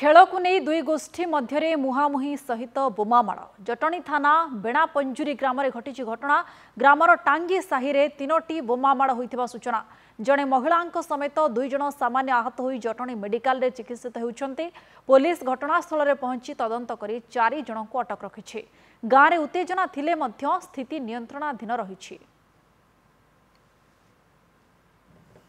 ଖେଳକୁ ନେଇ ଦୁଇ ଗୋଷ୍ଠୀ ମଧ୍ୟରେ ମୁହାଁମୁହିଁ ସହିତ ବୋମାମାଡ଼ ଜଟଣୀ ଥାନା ବେଣାପଞ୍ଜୁରୀ ଗ୍ରାମରେ ଘଟିଛି ଘଟଣା ଗ୍ରାମର ଟାଙ୍ଗି ସାହିରେ ତିନୋଟି ବୋମାମାଡ଼ ହୋଇଥିବା ସୂଚନା ଜଣେ ମହିଳାଙ୍କ ସମେତ ଦୁଇ ଜଣ ସାମାନ୍ୟ ଆହତ ହୋଇ ଜଟଣୀ ମେଡିକାଲରେ ଚିକିତ୍ସିତ ହେଉଛନ୍ତି ପୋଲିସ ଘଟଣାସ୍ଥଳରେ ପହଞ୍ଚି ତଦନ୍ତ କରି ଚାରି ଜଣଙ୍କୁ ଅଟକ ରଖିଛି ଗାଁରେ ଉତ୍ତେଜନା ଥିଲେ ମଧ୍ୟ ସ୍ଥିତି ନିୟନ୍ତ୍ରଣାଧୀନ ରହିଛି